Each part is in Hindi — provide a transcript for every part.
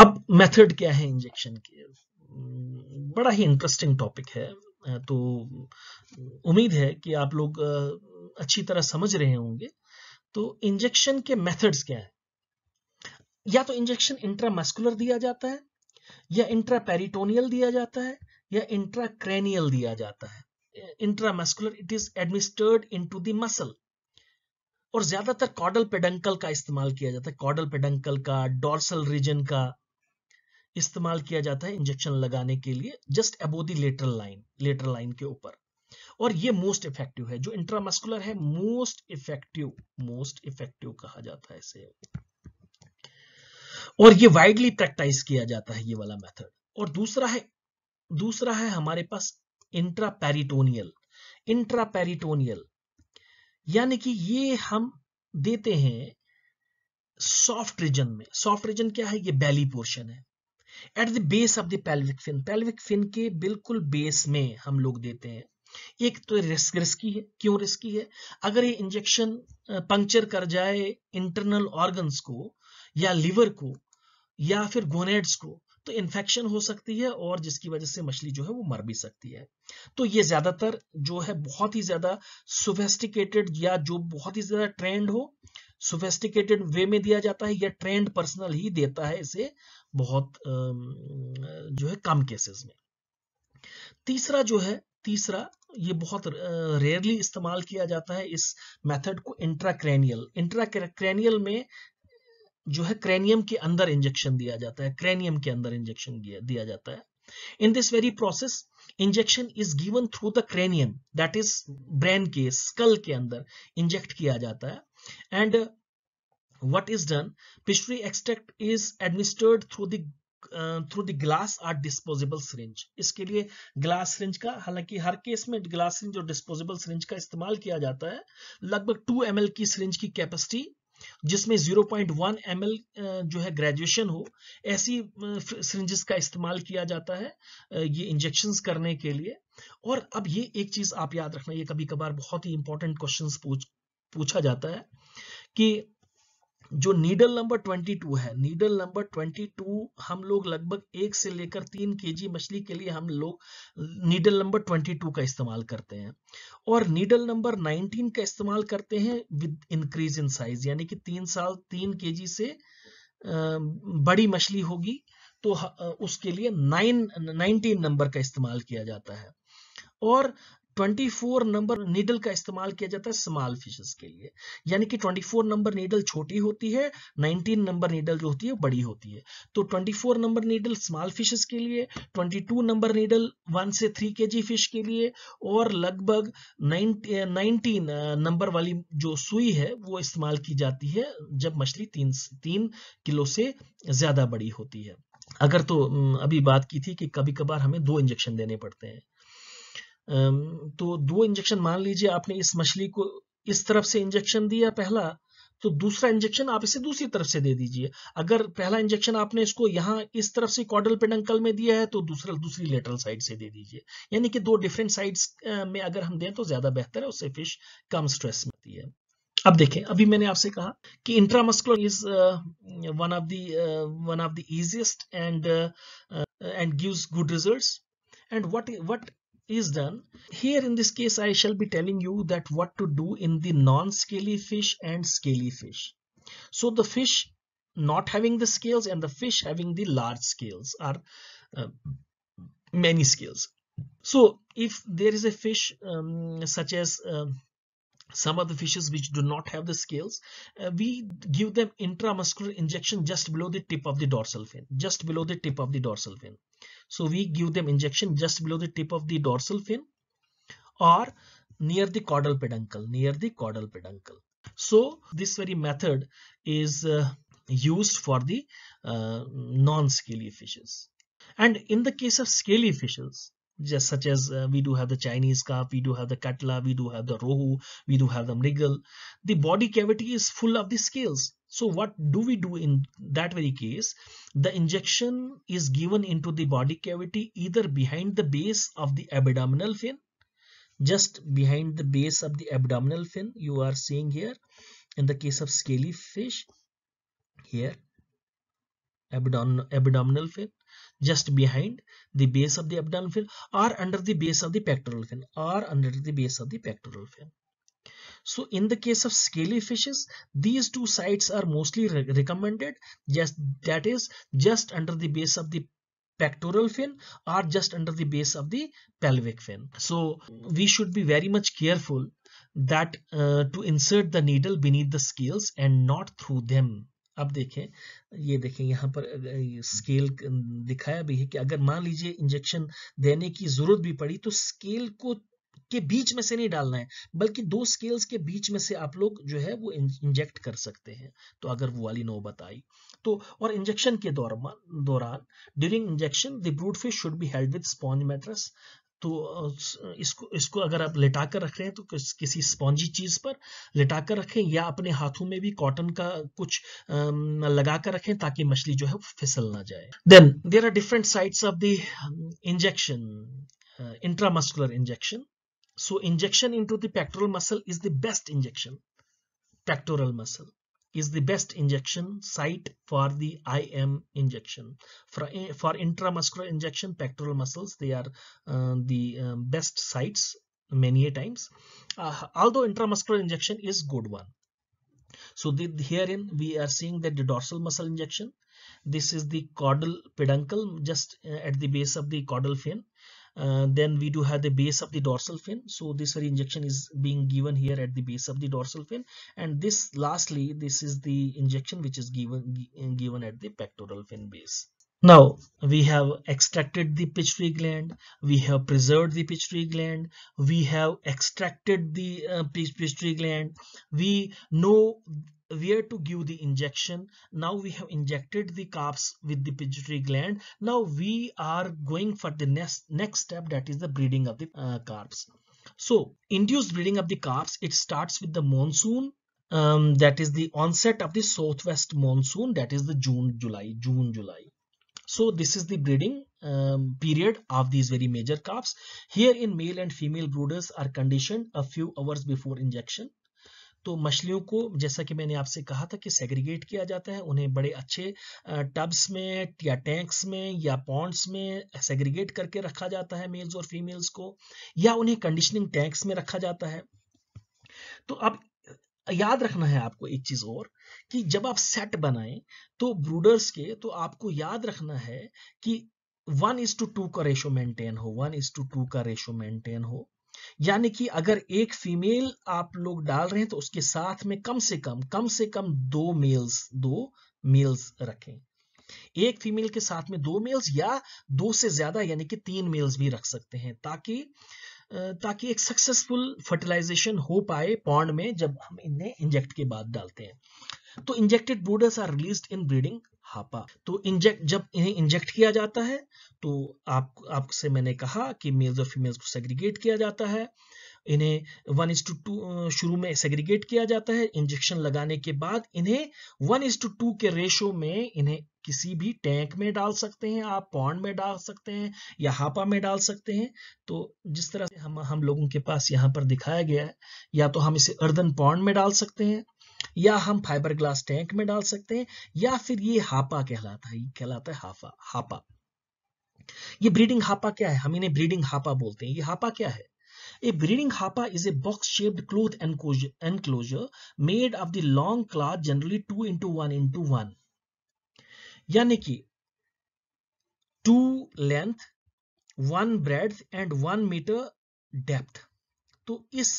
अब मेथड क्या है इंजेक्शन के hmm, बड़ा ही इंटरेस्टिंग टॉपिक है तो उम्मीद है कि आप लोग अच्छी तरह समझ रहे होंगे तो इंजेक्शन के मेथड्स क्या है या तो इंजेक्शन इंट्रामस्कुलर दिया जाता है या इंट्रापेरिटोनियल दिया जाता है या इंट्राक्रेनियल दिया जाता है intramuscular it is administered into the muscle और ज्यादातर कॉडल पेडंकल का इस्तेमाल किया जाता है कॉडल पेडंकल का डॉर्सल रीजन का इस्तेमाल किया जाता है इंजेक्शन लगाने के लिए just above the lateral line lateral line के ऊपर और ये मोस्ट इफेक्टिव है जो इंट्रामस्कुलर है मोस्ट इफेक्टिव मोस्ट इफेक्टिव कहा जाता है इसे और ये वाइडली प्रैक्टाइज किया जाता है ये वाला मेथड और दूसरा है दूसरा है हमारे पास इंट्रापेरिटोनियल इंट्रापेरिटोनियल यानी कि ये हम देते हैं सॉफ्ट रीजन में सॉफ्ट रीजन क्या है ये बैली पोर्शन है at the base of the pelvic fin pelvic fin के बिल्कुल बेस में हम लोग देते हैं एक तो रिस्क रिस्की है क्यों रिस्की है अगर ये इंजेक्शन पंक्चर कर जाए इंटरनल ऑर्गन्स को या लिवर को या फिर गोनेड्स को तो इन्फेक्शन हो सकती है और जिसकी वजह से मछली जो है वो मर भी सकती है तो ये ज्यादातर जो है बहुत ही ज्यादा सोफेस्टिकेटेड या जो बहुत ही ज्यादा ट्रेंड हो सोफेस्टिकेटेड वे में दिया जाता है या ट्रेंड पर्सनल ही देता है इसे बहुत जो है कम केसेस में तीसरा जो है तीसरा ये बहुत रेयरली इस्तेमाल किया जाता है इस मेथड को इंट्राक्रेनियल इंट्राक्रेनियल में जो है क्रेनियम के अंदर इंजेक्शन दिया जाता है क्रेनियम के अंदर इंजेक्शन दिया जाता है in this very process injection is given through the cranium that is brain के स्कल के अंदर इंजेक्ट किया जाता है and what is done pishri extract is administered through the through the glass or disposable syringe इसके लिए ग्लास सिरिंज का हालांकि हर केस में ग्लास सिरिंज और डिस्पोजेबल सिरिंज का इस्तेमाल किया जाता है लगभग 2 एम की सिरिंज की कैपेसिटी जिसमें 0.1 एम uh, जो है ग्रेजुएशन हो ऐसी सिरिंजेस uh, का इस्तेमाल किया जाता है uh, ये इंजेक्शन करने के लिए और अब ये एक चीज आप याद रखना ये कभी कभार बहुत ही इंपॉर्टेंट क्वेश्चन पूछ पूछा जाता है कि जो नीडल नंबर 22 है नीडल नंबर 22 हम लोग लगभग एक से लेकर तीन के मछली के लिए हम लोग नीडल नंबर 22 का इस्तेमाल करते हैं और नीडल नंबर 19 का इस्तेमाल करते हैं विद इंक्रीज इन साइज यानी कि तीन साल तीन के से बड़ी मछली होगी तो उसके लिए नाइन नाइनटीन नंबर का इस्तेमाल किया जाता है और 24 नंबर नीडल का इस्तेमाल किया जाता है स्मॉल फिशेस के लिए यानी कि 24 नंबर नीडल छोटी होती है 19 नंबर नीडल जो होती है बड़ी होती है तो 24 नंबर नीडल स्मॉल फिशेस के लिए 22 नंबर नीडल 1 से 3 के फिश के लिए और लगभग 19 eh, eh, नंबर वाली जो सुई है वो इस्तेमाल की जाती है जब मछली तीन तीन किलो से ज्यादा बड़ी होती है अगर तो अभी बात की थी कि कभी कभार हमें दो इंजेक्शन देने पड़ते हैं तो दो इंजेक्शन मान लीजिए आपने इस मछली को इस तरफ से इंजेक्शन दिया पहला तो दूसरा इंजेक्शन आप इसे दूसरी तरफ से दे दीजिए अगर पहला इंजेक्शन आपने इसको यहां इस तरफ से कॉडल पेडंकल में दिया है तो दूसरा दूसरी लेटरल साइड से दे दीजिए यानी कि दो डिफरेंट साइड्स में अगर हम दें तो ज्यादा बेहतर है उससे फिश कम स्ट्रेस में दी है अब देखें अभी मैंने आपसे कहा कि intramuscular is one of the one of the easiest and and gives good result and what what is done. Here in this case, I shall be telling you that what to do in the non-scaly fish and scaly fish. So the fish not having the scales and the fish having the large scales are uh, many scales. So if there is a fish um, such as um, some of the fishes which do not have the scales uh, we give them intramuscular injection just below the tip of the dorsal fin just below the tip of the dorsal fin so we give them injection just below the tip of the dorsal fin or near the caudal peduncle near the caudal peduncle so this very method is uh, used for the uh, non-scaly fishes and in the case of scaly fishes just such as uh, we do have the Chinese carp, we do have the katla, we do have the rohu, we do have the mrigal. The body cavity is full of the scales. So what do we do in that very case? The injection is given into the body cavity either behind the base of the abdominal fin, just behind the base of the abdominal fin you are seeing here in the case of scaly fish here abdominal fin just behind the base of the abdominal fin or under the base of the pectoral fin or under the base of the pectoral fin so in the case of scaly fishes, these two sites are mostly re recommended. Just that is just under the base of the pectoral fin or just under the base of the pelvic fin. So we should be very much careful that uh, to insert the needle beneath the scales and not through them. अब देखें ये देखें यहाँ पर स्केल दिखाया भी है कि अगर मान लीजिए इंजेक्शन देने की जरूरत भी पड़ी तो स्केल को के बीच में से नहीं डालना है बल्कि दो स्केल्स के बीच में से आप लोग जो है वो इंजेक्ट कर सकते हैं तो अगर वो वाली नौबत आई तो और इंजेक्शन के दौरान दौरान during injection the brood fish should be held with sponge mattress तो इसको इसको अगर आप लिटा कर रख रहे हैं तो किस, किसी स्पॉन्जी चीज पर लिटा कर रखें या अपने हाथों में भी कॉटन का कुछ लगा कर रखें ताकि मछली जो है फिसल ना जाए then there are different sides of the injection intramuscular injection so injection into the pectoral muscle is the best injection pectoral muscle is the best injection site for the IM injection. For, eh, for intramuscular injection, pectoral muscles, they are uh, the um, best sites many times, uh, although intramuscular injection is good one. So the, herein we are seeing that the dorsal muscle injection, this is the caudal peduncle just eh, at the base of the caudal fin uh, then we do have the base of the dorsal fin so this injection is being given here at the base of the dorsal fin and this lastly this is the injection which is given given at the pectoral fin base now we have extracted the pituitary gland, we have preserved the pituitary gland, we have extracted the uh, pituitary gland, we know where to give the injection. Now we have injected the calves with the pituitary gland. Now we are going for the next, next step that is the breeding of the uh, calves. So induced breeding of the calves, it starts with the monsoon um, that is the onset of the southwest monsoon that is the June July June July So this is the breeding um, period of these very major calves. Here in male and female brooders are conditioned a few hours before injection. तो मछलियों को जैसा कि मैंने आपसे कहा था कि सेग्रीगेट किया जाता है उन्हें बड़े अच्छे टब्स में या टैंक्स में या पॉन्ड्स में सेग्रीगेट करके रखा जाता है मेल्स और फीमेल्स को या उन्हें कंडीशनिंग टैंक्स में रखा जाता है तो अब याद रखना है आपको एक चीज और कि जब आप सेट बनाएं तो ब्रूडर्स के तो आपको याद रखना है कि one is to two two ratio maintain हो one is to two two ratio maintain हो यानी कि अगर एक फीमेल आप लोग डाल रहे हैं तो उसके साथ में कम से कम कम से कम दो मेल्स दो मेल्स रखें एक फीमेल के साथ में दो मेल्स या दो से ज्यादा यानी कि तीन मेल्स भी रख सकते हैं ताकि ताकि एक सक्सेसफुल फर्टिलाइजेशन हो पाए पॉन्ड में जब हम इन्हें इंजेक्ट के बाद डालते हैं तो injected brooders are release in breeding hapa तो इंजेक्ट जब इन्हें इंजेक्ट किया जाता है तो आप आपसे मैंने कहा कि मेल्स और फीमेल्स को सेग्रीगेट किया जाता है इन्हें वन इज टू टू शुरू में सेग्रीगेट किया जाता है इंजेक्शन लगाने के बाद इन्हें one is to two two ratio में इन्हें किसी भी टैंक में डाल सकते हैं आप पॉन्ड में डाल सकते हैं या हापा में डाल सकते हैं तो जिस तरह से हम हम लोगों के पास यहाँ पर दिखाया गया है या तो हम इसे अर्दन पॉन्ड में डाल सकते हैं या हम फाइबर ग्लास टैंक में डाल सकते हैं या फिर ये हापा कहलाता है कहलाता है हाफा हापा ये ब्रीडिंग हापा क्या है हम इन्हें ब्रीडिंग हापा बोलते हैं ये हापा क्या है a breeding hapa is a box shaped cloth enclosure made of the long cloth generally two into one into one यानी कि two length one breadth and one metre depth तो इस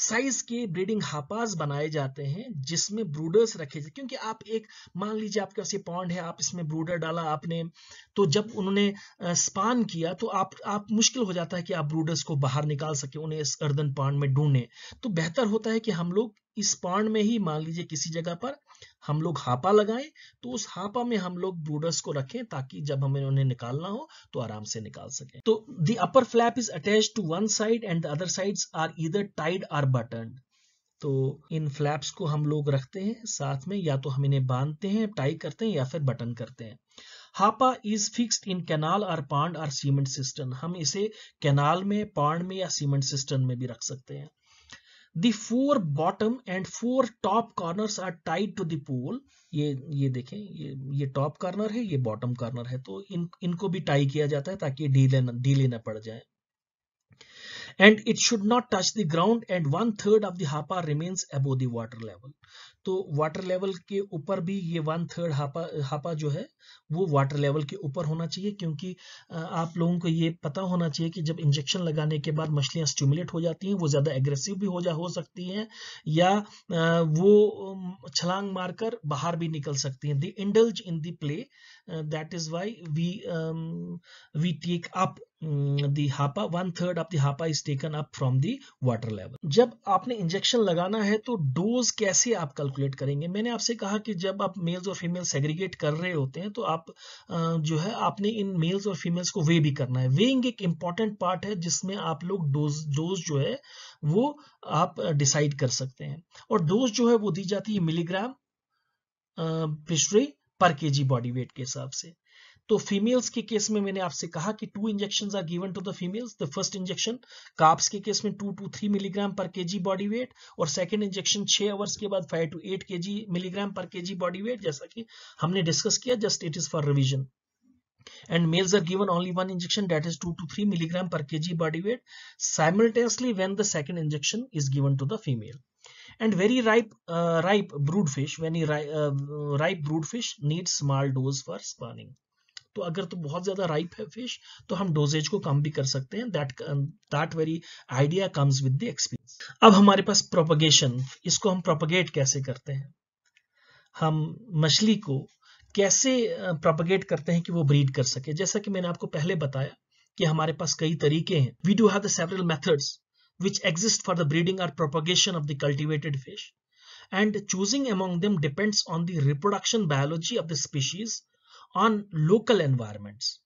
साइज के ब्रीडिंग हापास बनाए जाते हैं जिसमें ब्रूडर्स रखे जाते क्योंकि आप एक मान लीजिए आपके पास ये पॉन्ड है आप इसमें ब्रूडर डाला आपने तो जब उन्होंने स्पान किया तो आप आप मुश्किल हो जाता है कि आप ब्रूडर्स को बाहर निकाल सके उन्हें इस अर्दन पॉन्ड में ढूंढें तो बेहतर होता है कि हम लोग इस पांड में ही मान लीजिए किसी जगह पर हम लोग हापा लगाएं तो उस हापा में हम लोग ब्रूडर्स को रखें ताकि जब हमें उन्हें निकालना हो तो आराम से निकाल सके तो the upper flap is attach to one side and other side are either tied or button तो इन फ्लैप्स को हम लोग रखते हैं साथ में या तो हम इन्हें बांधते हैं टाई करते हैं या फिर बटन करते हैं hapa is fixed in canal और पांड और सीमेंट सिस्टम हम इसे कैनाल में पांड में या सीमेंट सिस्टम में भी रख सकते हैं the four bottom and four top corners are tied to the pole ये ये देखें ये ये टॉप कॉर्नर है ये बॉटम कॉर्नर है तो इन इनको भी टाई किया जाता है ताकि ढीले ढीले ना पड़ जाए and it should not touch the ground and one third of the hapa remains above the water level तो वाटर लेवल के ऊपर भी ये वन थर्ड हापा हापा जो है वो वाटर लेवल के ऊपर होना चाहिए क्योंकि आप लोगों को ये पता होना चाहिए कि जब इंजेक्शन लगाने के बाद मछलियाँ स्टिमुलेट हो जाती हैं वो ज़्यादा एग्रेसिव भी हो जा हो सकती हैं या वो छलांग मारकर बाहर भी निकल सकती हैं they indulge in the play that is why we we take up um, the hapa one third of the hapa is taken up from the water level जब आपने इंजेक्शन लगाना है तो डोज कैसे आप कैलकुलेट करेंगे मैंने आपसे कहा कि जब आप मेल्स और फीमेल सेग्रीगेट कर रहे होते हैं तो आप जो है आपने इन मेल्स और फीमेल्स को वे भी करना है वेइंग एक इंपॉर्टेंट पार्ट है जिसमें आप लोग डोज डोज जो है वो आप डिसाइड कर सकते हैं और डोज जो है वो दी जाती है मिलीग्राम फिशरी पर के जी बॉडी वेट के हिसाब से तो फीमेल्स के केस में मैंने आपसे कहा कि two injection are given to the females the first injection carps के केस में to to three milligram per के बॉडी वेट और सेकेंड इंजेक्शन छह आवर्स के बाद फाइव टू एट के मिलीग्राम पर के बॉडी वेट जैसा कि हमने डिस्कस किया just it is for revision and males are given only one injection that is 2 to 3 mg per kg body weight simultaneously when the second injection is given to the female and very ripe uh, ripe brood fish when he uh, ripe brood fish needs small dose for spawning तो अगर तो बहुत ज़्यादा राइप है फिश तो हम डोजेज को कम भी कर सकते हैं that that very idea comes with the experience अब हमारे पास प्रोपगेशन इसको हम प्रोपगेट कैसे करते हैं हम मछली को कैसे प्रोपगेट करते हैं कि वो ब्रीड कर सके जैसा कि मैंने आपको पहले बताया कि हमारे पास कई तरीके हैं we do have the several methods which exist for the breeding और propagation of the cultivated fish and choosing among them depends on the reproduction biology of the species on local environments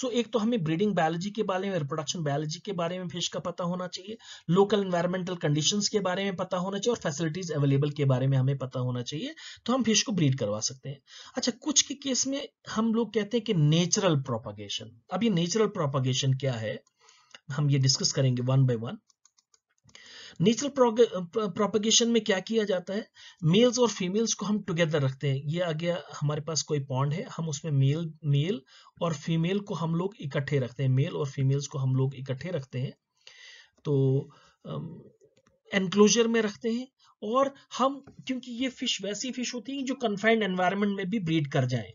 so एक तो हमें ब्रीडिंग बायोलॉजी के बारे में रिप्रोडक्शन बायोलॉजी के बारे में फिश का पता होना चाहिए लोकल एनवायरमेंटल कंडीशन के बारे में पता होना चाहिए और फैसिलिटीज अवेलेबल के बारे में हमें पता होना चाहिए तो हम फिश को ब्रीड करवा सकते हैं अच्छा कुछ के केस में हम लोग कहते हैं कि नेचुरल प्रोपागेशन अब ये नेचुरल प्रोपागेशन क्या है हम ये डिस्कस करेंगे one by one natural propagation में क्या किया जाता है मेल्स और फीमेल्स को हम टुगेदर रखते हैं ये आ गया हमारे पास कोई पॉन्ड है हम उसमें मेल मेल और फीमेल को हम लोग इकट्ठे रखते हैं मेल और फीमेल्स को हम लोग इकट्ठे रखते हैं तो एनक्लोजर में रखते हैं और हम क्योंकि ये फिश वैसी फिश होती है जो कन्फाइंड एनवायरमेंट में भी ब्रीड कर जाए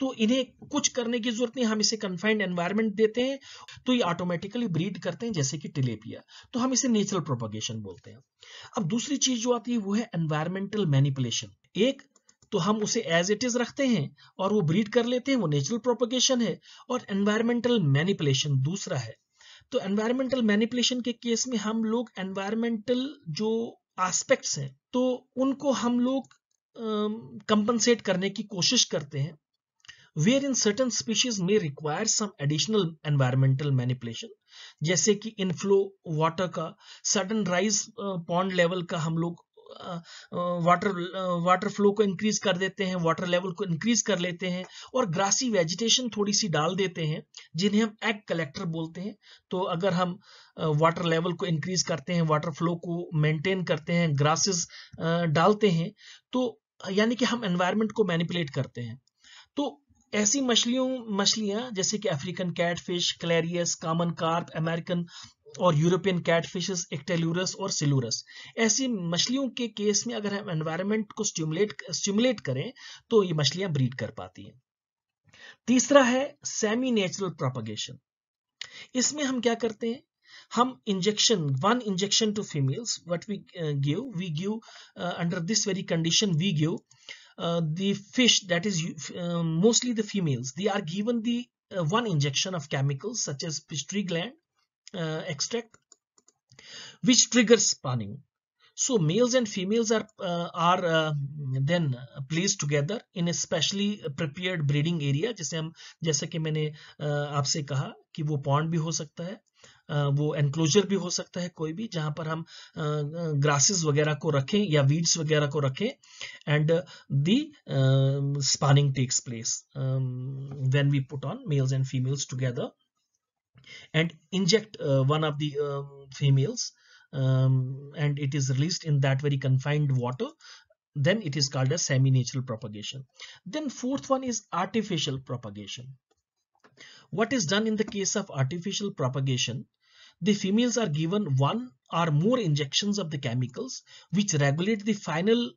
तो इन्हें कुछ करने की जरूरत नहीं हम इसे कन्फाइंड एनवायरमेंट देते हैं तो ये ऑटोमेटिकली ब्रीड करते हैं जैसे कि टिलेपिया तो हम इसे नेचुरल प्रोपोगेशन बोलते हैं अब दूसरी चीज जो आती है वो है एनवायरमेंटल मैनिपुलेशन एक तो हम उसे एज इट इज रखते हैं और वो ब्रीड कर लेते हैं वो नेचुरल प्रोपोगेशन है और एनवायरमेंटल मैनिपुलेशन दूसरा है तो एनवायरमेंटल मैनिपुलेशन के केस में हम लोग एनवायरमेंटल जो एस्पेक्ट्स हैं तो उनको हम लोग कंपनसेट करने की कोशिश करते हैं इन सर्टन स्पीशीज में require some additional environmental manipulation जैसे कि इनफ्लो वाटर का सडन राइज पॉन्ड लेवल का हम लोग वाटर वाटर फ्लो को इंक्रीज कर देते हैं वाटर लेवल को इंक्रीज कर लेते हैं और ग्रासी वेजिटेशन थोड़ी सी डाल देते हैं जिन्हें हम एग कलेक्टर बोलते हैं तो अगर हम वाटर लेवल को इंक्रीज करते हैं वाटर फ्लो को मेंटेन करते हैं ग्रासेस डालते हैं तो यानी कि हम एनवायरमेंट को मैनिपुलेट करते हैं तो ऐसी मछलियों मछलियां जैसे कि African catfish Clarias common carp American और यूरोपियन कैटफिशेस एक्टेल्यूरस और सिलूरस ऐसी मछलियों के केस में अगर हम एनवायरमेंट को स्टिमुलेट स्टिमुलेट करें तो ये मछलियां ब्रीड कर पाती हैं तीसरा है सेमी नेचुरल प्रोपगेशन इसमें हम क्या करते हैं हम injection one injection two females what we give we give under this very condition we give the fish that is uh, mostly the females they are given the uh, one injection of chemicals such as pituitary gland uh, extract which triggers spawning so males and females are uh, are uh, then placed together in a specially prepared breeding area jise hum jaisa ki maine uh, आपसे कहा कि वो पॉन्ड भी हो सकता है वो एनक्लोजर भी हो सकता है कोई भी जहां पर हम ग्रासेस वगैरह को रखें या वीड्स वगैरह को रखें and the spawning takes place when we put on males and females together and inject uh, one of the um, females um, and it is released in that very confined water then it is called as semi-natural propagation then fourth one is artificial propagation what is done in the case of artificial propagation the females are given one or more injections of the chemicals which regulate the final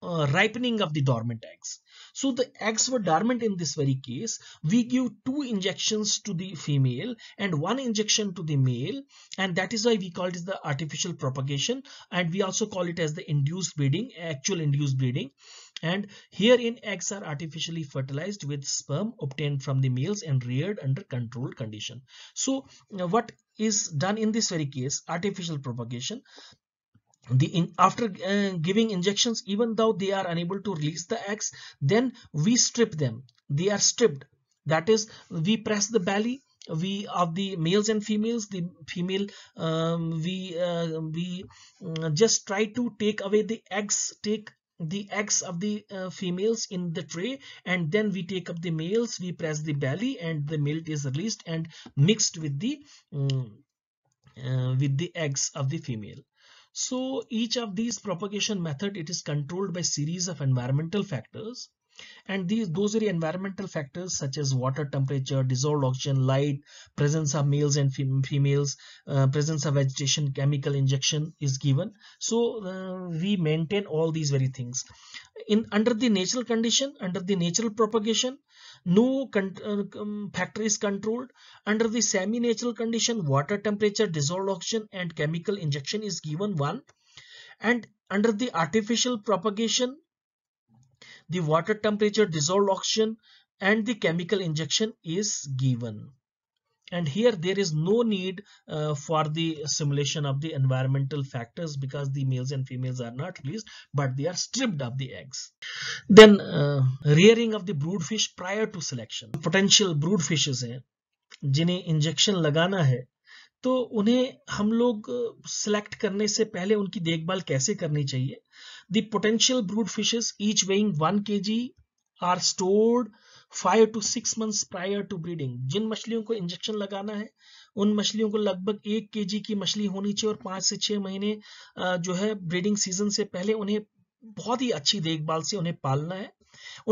uh, ripening of the dormant eggs. So the eggs were dormant in this very case. We give two injections to the female and one injection to the male and that is why we call it as the artificial propagation and we also call it as the induced breeding, actual induced breeding and here, in eggs are artificially fertilized with sperm obtained from the males and reared under controlled condition so uh, what is done in this very case artificial propagation the in, after uh, giving injections even though they are unable to release the eggs then we strip them they are stripped that is we press the belly we of the males and females the female um, we uh, we mm, just try to take away the eggs take the eggs of the uh, females in the tray and then we take up the males we press the belly and the milk is released and mixed with the um, uh, with the eggs of the female so each of these propagation method it is controlled by series of environmental factors and these those are the environmental factors such as water temperature, dissolved oxygen, light, presence of males and females, uh, presence of vegetation, chemical injection is given. So uh, we maintain all these very things. In under the natural condition, under the natural propagation, no uh, um, factor is controlled under the semi-natural condition water temperature dissolved oxygen and chemical injection is given one and under the artificial propagation the water temperature dissolved oxygen and the chemical injection is given and here there is no need uh, for the simulation of the environmental factors because the males and females are not released but they are stripped of the eggs then uh, rearing of the brood fish prior to selection potential brood fishes hain jinhe injection lagana hai to unhe hum log select karne se pehle unki dekhbhal kaise karni chahiye uh, The potential brood fishes, each weighing 1 kg, are stored five to six months prior to breeding जिन मछलियों को इंजेक्शन लगाना है उन मछलियों को लगभग एक केजी की मछली होनी चाहिए और पांच से छह महीने जो है ब्रीडिंग सीजन से पहले उन्हें बहुत ही अच्छी देखभाल से उन्हें पालना है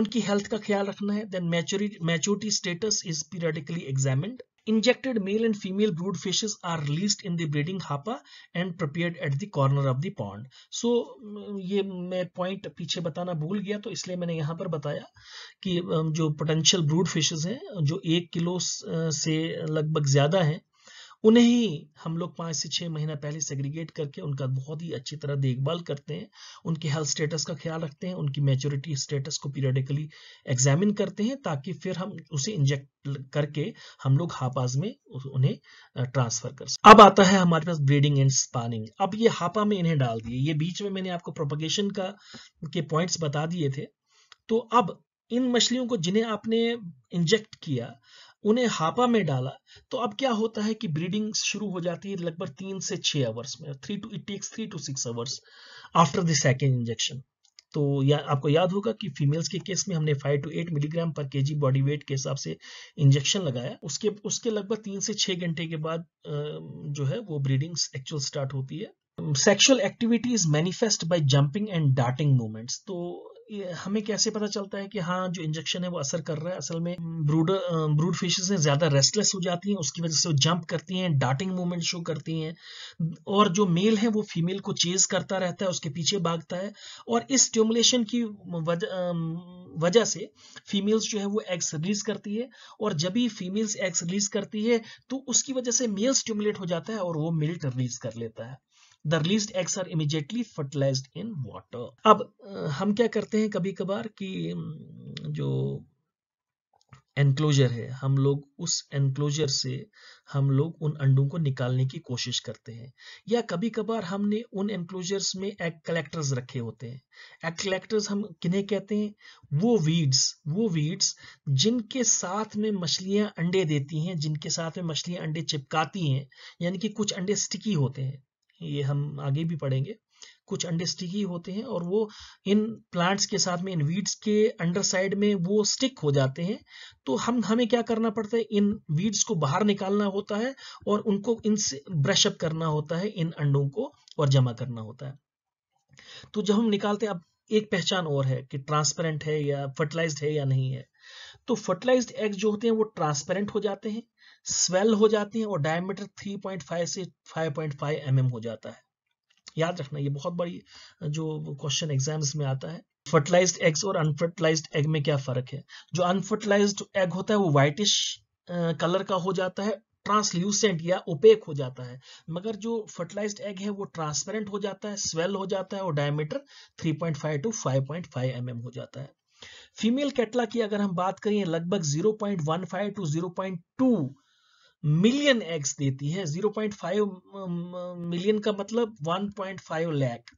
उनकी हेल्थ का ख्याल रखना है then maturity status is periodically examined Injected male and female brood fishes are released in the breeding hapa and prepared at the corner of the pond. So ye मैं point piche batana bhul gaya to isliye maine yahan par bataya ki jo potential brood fishes hain jo 1 kilo se lagbhag zyada hain उन्हें ही हम लोग पाँच से छः महीना पहले सेग्रीगेट करके उनका बहुत ही अच्छी तरह देखभाल करते हैं उनके हेल्थ स्टेटस का ख्याल रखते हैं उनकी मेच्योरिटी स्टेटस को पीरियडिकली एग्जामिन करते हैं ताकि फिर हम उसे इंजेक्ट करके हम लोग हापाज में उन्हें ट्रांसफर कर सकते अब आता है हमारे पास ब्रीडिंग एंड स्पानिंग अब ये हापा में इन्हें डाल दिए ये बीच में मैंने आपको प्रोपोगेशन का के पॉइंट्स बता दिए थे तो अब इन मछलियों को जिन्हें आपने इंजेक्ट किया उन्हें हापा में डाला तो अब क्या होता है कि ब्रीडिंग शुरू हो जाती है लगभग तीन से छह आवर्स में three to it takes three to six hours after the second injection तो या आपको याद होगा कि फीमेल्स के केस में हमने five to eight milligram per K G body weight के हिसाब से इंजेक्शन लगाया उसके उसके लगभग तीन से छह घंटे के बाद जो है वो ब्रीडिंग एक्चुअल स्टार्ट होती है sexual activity is manifest by jumping and darting movements तो हमें कैसे पता चलता है कि हाँ जो इंजेक्शन है वो असर कर रहा है असल में ब्रूड ब्रूड फिशेज हैं ज़्यादा रेस्टलेस हो जाती हैं उसकी वजह से वो जंप करती हैं डार्टिंग मूवमेंट शो करती हैं और जो मेल है वो फीमेल को चेज करता रहता है उसके पीछे भागता है और इस स्टिमुलेशन की वजह से फीमेल्स जो है वो एग्स रिलीज करती है और जब भी फीमेल्स एग्स रिलीज करती है तो उसकी वजह से मेल स्टिमुलेट हो जाता है और वो मिल्ट रिलीज कर लेता है the release eggs are immediately fertilise in water अब हम क्या करते हैं कभी कभार कि जो एनक्लोजर है हम लोग उस एनक्लोजर से हम लोग उन अंडों को निकालने की कोशिश करते हैं या कभी कभार हमने उन एनक्लोजर्स में एग कलेक्टर्स रखे होते हैं एग कलेक्टर्स हम किन्हें कहते हैं वो वीड्स वो वीड्स जिनके साथ में मछलियां अंडे देती हैं जिनके साथ में मछलियां अंडे चिपकाती हैं यानी कि कुछ अंडे स्टिकी होते हैं ये हम आगे भी पढ़ेंगे कुछ अंडे स्टिकी होते हैं और वो इन प्लांट्स के साथ में इन वीड्स के अंडर साइड में वो स्टिक हो जाते हैं तो हम हमें क्या करना पड़ता है इन वीड्स को बाहर निकालना होता है और उनको इनसे ब्रशअप करना होता है इन अंडों को और जमा करना होता है तो जब हम निकालते हैं अब एक पहचान और है कि ट्रांसपेरेंट है या फर्टिलाइज है या नहीं है तो फर्टिलाइज्ड एग्स जो होते हैं वो ट्रांसपेरेंट हो जाते हैं स्वेल हो जाती है और डायमीटर 3.5 से 5.5 mm हो जाता है याद रखना ये बहुत बड़ी जो क्वेश्चन एग्जाम्स में आता है फर्टिलाइज एग्स और अनफर्टिलाइज एग में क्या फर्क है जो अनफर्टिलाइज एग होता है वो व्हाइटिश कलर का हो जाता है ट्रांसल्यूसेंट या ओपेक हो जाता है मगर जो फर्टिलाइज एग है वो ट्रांसपेरेंट हो जाता है स्वेल हो जाता है और डायमीटर 3.5 टू 5.5 पॉइंट mm हो जाता है फीमेल कैटला की अगर हम बात करें लगभग 0.15 टू 0.2 मिलियन एग्स देती है 0.5 मिलियन का मतलब 1.5 लाख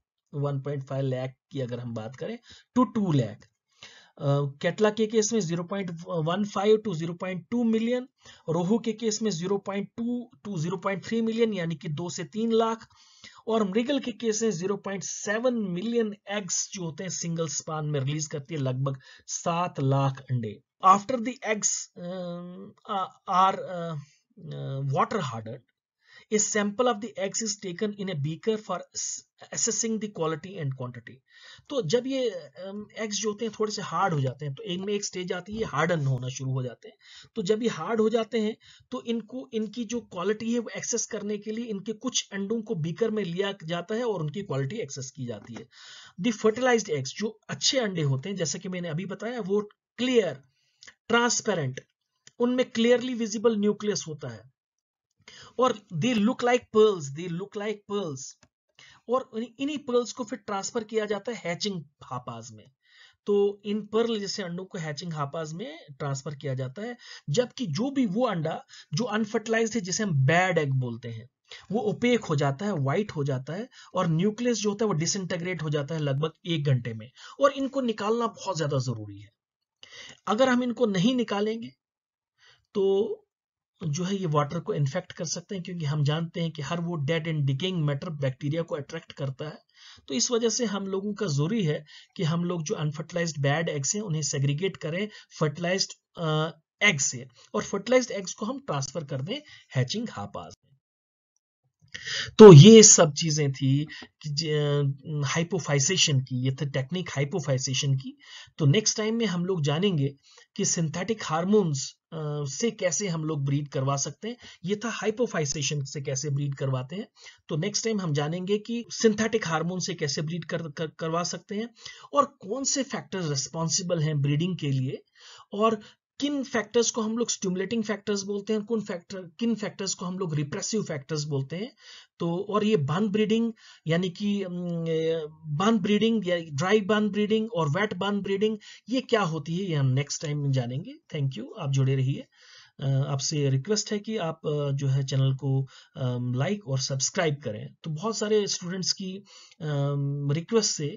1.5 लाख की अगर हम बात करें टू टू लाख कैटला के केस में 0.15 टू 0.2 मिलियन रोहू के केस में 0.2 टू 0.3 मिलियन यानी कि दो से तीन लाख और मृगल के केस में 0.7 मिलियन एग्स जो होते हैं सिंगल स्पान में रिलीज करती है लगभग सात लाख अंडे after the eggs are uh, water hardened, a sample of the eggs is taken in a beaker for assessing the quality and quantity. to jab ye um, eggs jo hote hain thode se hard ho jate hain to एक में एक stage aati hai harden hona shuru ho jate hain to jab ye hard ho jate hain to inko inki jo quality hai wo access karne ke liye inke kuch andon ko beaker mein liya jata hai aur unki quality access ki jati hai The fertilized eggs jo acche ande hote hain जैसे ki maine abhi bataya wo clear transparent उनमें क्लियरली विजिबल न्यूक्लियस होता है और they look like pearls they look like pearls और इन्हीं पर्ल्स को फिर ट्रांसफर किया जाता है हैचिंग हापाज में तो इन पर्ल जैसे अंडों को हैचिंग हापाज में ट्रांसफर किया जाता है जबकि जो भी वो अंडा जो अनफर्टिलाइज है जिसे हम बैड एग बोलते हैं वो ओपेक हो जाता है व्हाइट हो जाता है और न्यूक्लियस जो होता है वो डिसइंटेग्रेट हो जाता है लगभग एक घंटे में और इनको निकालना बहुत ज्यादा जरूरी है अगर हम इनको नहीं निकालेंगे तो जो है ये वाटर को इन्फेक्ट कर सकते हैं क्योंकि हम जानते हैं कि हर वो dead and decaying matter bacteria को अट्रैक्ट करता है तो इस वजह से हम लोगों का जरूरी है कि हम लोग जो अनफर्टिलाइज बैड एग्स हैं उन्हें सेग्रीगेट करें फर्टिलाइज एग्स से और फर्टिलाइज एग्स को हम ट्रांसफर कर दें हैचिंग हापास तो ये सब चीजें थी हाइपोफाइसेशन की ये था टेक्निक हाइपोफाइसेशन की तो नेक्स्ट टाइम में हम लोग जानेंगे कि सिंथेटिक हार्मोन्स से कैसे हम लोग ब्रीड करवा सकते हैं ये था हाइपोफाइसेशन से कैसे ब्रीड करवाते हैं तो नेक्स्ट टाइम हम जानेंगे कि सिंथेटिक हार्मोन से कैसे ब्रीड कर, कर, करवा सकते हैं और कौन से फैक्टर्स रिस्पॉन्सिबल हैं ब्रीडिंग के लिए और किन फैक्टर्स को हम लोग स्टिमुलेटिंग फैक्टर्स बोलते हैं कौन फैक्टर किन फैक्टर्स को हम लोग रिप्रेसिव फैक्टर्स बोलते हैं तो और ये बन ब्रीडिंग यानी कि बन ब्रीडिंग या ड्राई बान ब्रीडिंग और वेट बन ब्रीडिंग ये क्या होती है ये हम नेक्स्ट टाइम जानेंगे थैंक यू आप जुड़े रहिए आपसे रिक्वेस्ट है कि आप जो है चैनल को लाइक और सब्सक्राइब करें तो बहुत सारे स्टूडेंट्स की रिक्वेस्ट से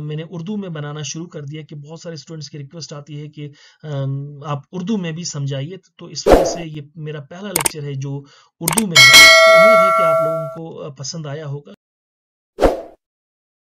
मैंने उर्दू में बनाना शुरू कर दिया कि बहुत सारे स्टूडेंट्स की रिक्वेस्ट आती है कि आप उर्दू में भी समझाइए तो इस वजह से ये मेरा पहला लेक्चर है जो उर्दू में है तो उम्मीद है कि आप लोगों को पसंद आया होगा